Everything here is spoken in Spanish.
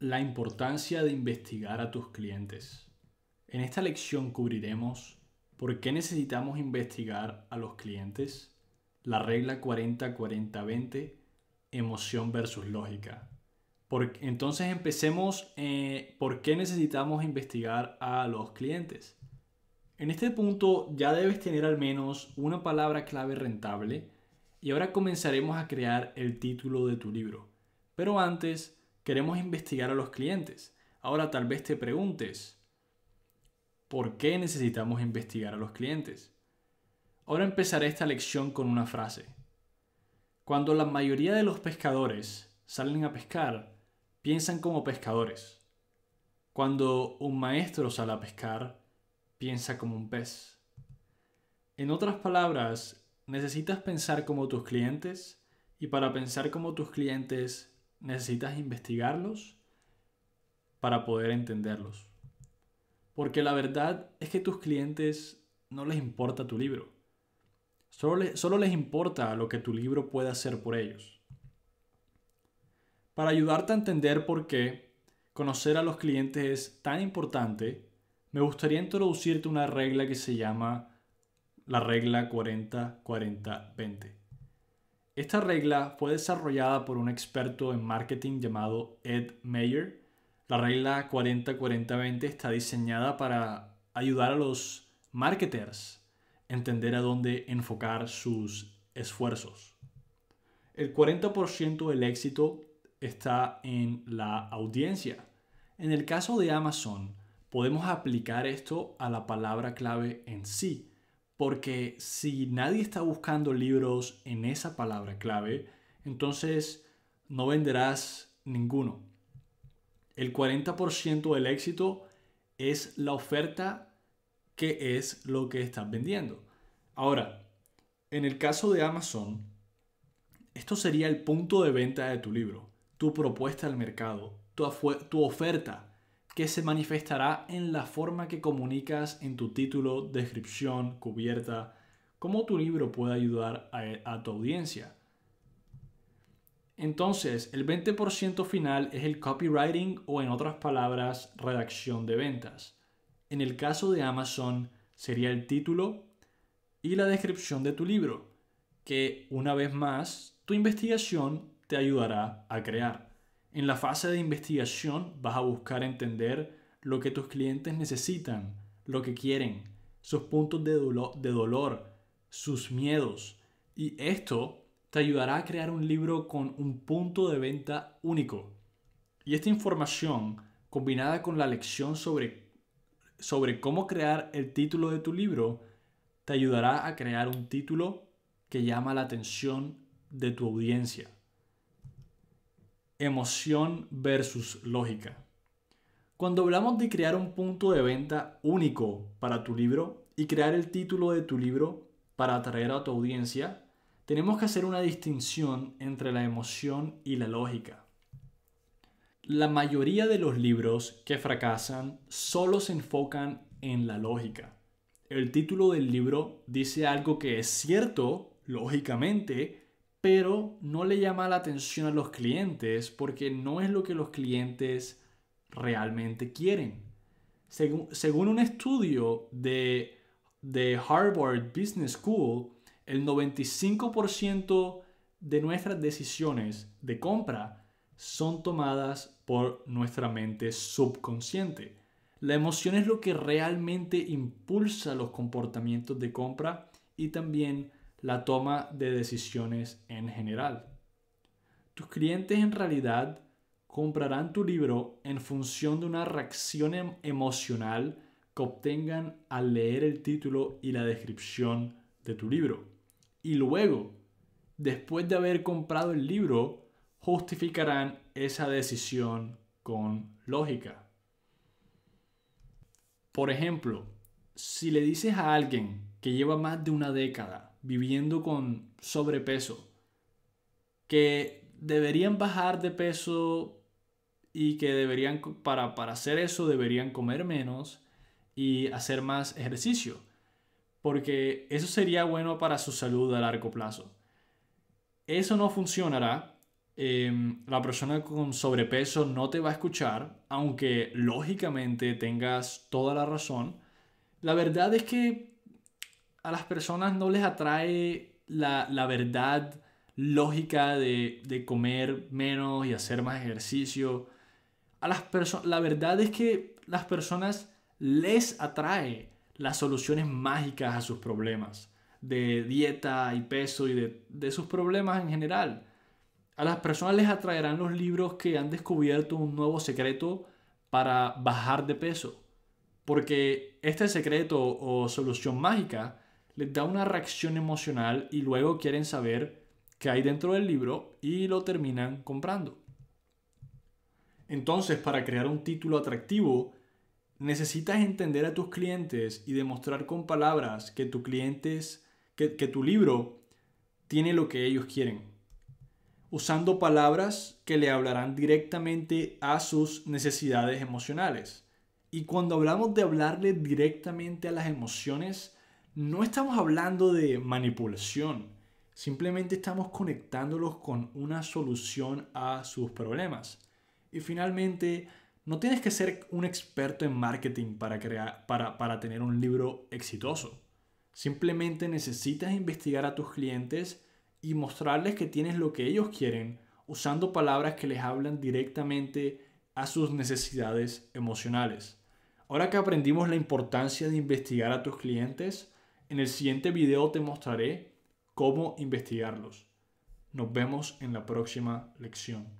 la importancia de investigar a tus clientes. En esta lección cubriremos por qué necesitamos investigar a los clientes, la regla 40-40-20, emoción versus lógica. entonces empecemos eh, por qué necesitamos investigar a los clientes. En este punto ya debes tener al menos una palabra clave rentable y ahora comenzaremos a crear el título de tu libro. Pero antes, Queremos investigar a los clientes. Ahora tal vez te preguntes, ¿por qué necesitamos investigar a los clientes? Ahora empezaré esta lección con una frase. Cuando la mayoría de los pescadores salen a pescar, piensan como pescadores. Cuando un maestro sale a pescar, piensa como un pez. En otras palabras, necesitas pensar como tus clientes y para pensar como tus clientes necesitas investigarlos para poder entenderlos. Porque la verdad es que a tus clientes no les importa tu libro. Solo, les, solo les importa lo que tu libro pueda hacer por ellos. Para ayudarte a entender por qué conocer a los clientes es tan importante, me gustaría introducirte una regla que se llama la regla 40-40-20. Esta regla fue desarrollada por un experto en marketing llamado Ed Mayer. La regla 40-40-20 está diseñada para ayudar a los marketers a entender a dónde enfocar sus esfuerzos. El 40% del éxito está en la audiencia. En el caso de Amazon, podemos aplicar esto a la palabra clave en sí. Porque si nadie está buscando libros en esa palabra clave, entonces no venderás ninguno. El 40% del éxito es la oferta que es lo que estás vendiendo. Ahora, en el caso de Amazon, esto sería el punto de venta de tu libro, tu propuesta al mercado, tu, tu oferta que se manifestará en la forma que comunicas en tu título, descripción, cubierta, cómo tu libro puede ayudar a, tu audiencia. Entonces, el 20% final es el copywriting o en otras palabras, redacción de ventas. En el caso de Amazon, sería el título y la descripción de tu libro, que una vez más tu investigación te ayudará a crear. En la fase de investigación vas a buscar entender lo que tus clientes necesitan, lo que quieren, sus puntos de, dolor, sus miedos. Y esto te ayudará a crear un libro con un punto de venta único. Y esta información, combinada con la lección sobre cómo crear el título de tu libro, te ayudará a crear un título que llama la atención de tu audiencia emoción versus lógica. Cuando hablamos de crear un punto de venta único para tu libro y crear el título de tu libro para atraer a tu audiencia, tenemos que hacer una distinción entre la emoción y la lógica. La mayoría de los libros que fracasan solo se enfocan en la lógica. El título del libro dice algo que es cierto, lógicamente, pero no le llama la atención a los clientes porque no es lo que los clientes realmente quieren. Según, un estudio de, de Harvard Business School, el 95% de nuestras decisiones de compra son tomadas por nuestra mente subconsciente. La emoción es lo que realmente impulsa los comportamientos de compra y también la toma de decisiones en general. Tus clientes en realidad comprarán tu libro en función de una reacción em-, emocional que obtengan al leer el título y la descripción de tu libro. Y luego, después de haber comprado el libro, justificarán esa decisión con lógica. Por ejemplo, si le dices a alguien que lleva más de una década viviendo con sobrepeso, que deberían bajar de peso y que deberían, para, hacer eso, deberían comer menos y hacer más ejercicio, porque eso sería bueno para su salud a largo plazo. Eso no funcionará. Em, la persona con sobrepeso no te va a escuchar, aunque lógicamente tengas toda la razón. La verdad es que a las personas no les atrae la, verdad lógica de, comer menos y hacer más ejercicio. A las la verdad es que las personas les atrae las soluciones mágicas a sus problemas, de dieta y peso y de sus problemas en general. A las personas les atraerán los libros que han descubierto un nuevo secreto para bajar de peso, porque este secreto o solución mágica les da una reacción emocional y luego quieren saber qué hay dentro del libro y lo terminan comprando. Entonces, para crear un título atractivo, necesitas entender a tus clientes y demostrar con palabras que tu clientes, que, que tu libro tiene lo que ellos quieren, usando palabras que le hablarán directamente a sus necesidades emocionales. Y cuando hablamos de hablarle directamente a las emociones, no estamos hablando de manipulación, simplemente estamos conectándolos con una solución a sus problemas. Y finalmente, no tienes que ser un experto en marketing para, tener un libro exitoso. Simplemente necesitas investigar a tus clientes y mostrarles que tienes lo que ellos quieren usando palabras que les hablan directamente a sus necesidades emocionales. Ahora que aprendimos la importancia de investigar a tus clientes, en el siguiente video te mostraré cómo investigarlos. Nos vemos en la próxima lección.